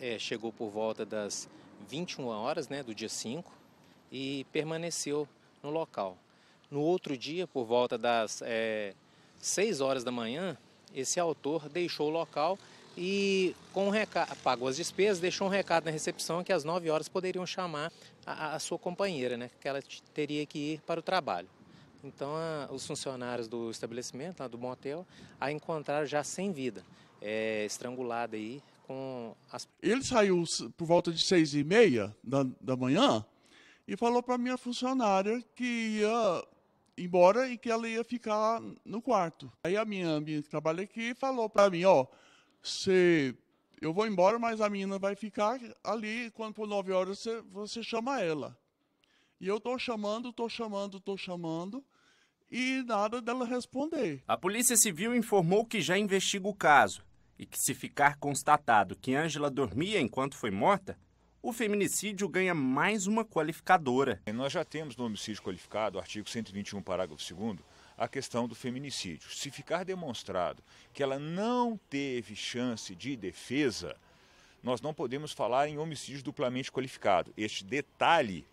É, chegou por volta das 21 horas né, do dia 5 e permaneceu no local. No outro dia, por volta das é, 6 horas da manhã, esse autor deixou o local e com um recado, pagou as despesas, deixou um recado na recepção que às 9 horas poderiam chamar a, a sua companheira, né, que ela teria que ir para o trabalho. Então, a, os funcionários do estabelecimento, lá do motel, a encontraram já sem vida, é, estrangulada aí, com as... Ele saiu por volta de seis e meia da, da manhã e falou para minha funcionária que ia embora e que ela ia ficar no quarto. Aí a minha amiga que trabalha aqui falou para mim, ó, você eu vou embora, mas a menina vai ficar ali. Quando for 9 horas, você, você chama ela. E eu estou chamando, estou chamando, estou chamando. E nada dela responder. A Polícia Civil informou que já investiga o caso e que, se ficar constatado que Ângela dormia enquanto foi morta, o feminicídio ganha mais uma qualificadora. Nós já temos no homicídio qualificado, artigo 121, parágrafo 2, a questão do feminicídio. Se ficar demonstrado que ela não teve chance de defesa, nós não podemos falar em homicídio duplamente qualificado. Este detalhe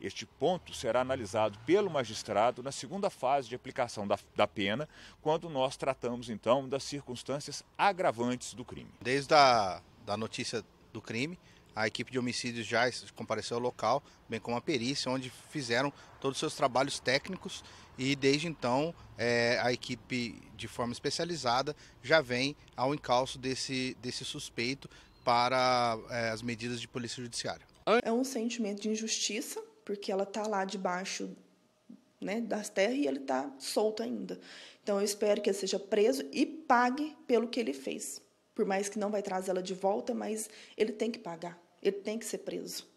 este ponto será analisado pelo magistrado na segunda fase de aplicação da, da, pena, quando nós tratamos então das circunstâncias agravantes do crime. Desde a da notícia do crime, a equipe de homicídios já compareceu ao local, bem como a perícia, onde fizeram todos os seus trabalhos técnicos e desde então é, a equipe de forma especializada já vem ao encalço desse, desse suspeito para é, as medidas de polícia judiciária. É um sentimento de injustiça porque ela está lá debaixo né, das terras e ele está solto ainda. Então eu espero que ele seja preso e pague pelo que ele fez. Por mais que não vai trazer ela de volta, mas ele tem que pagar, ele tem que ser preso.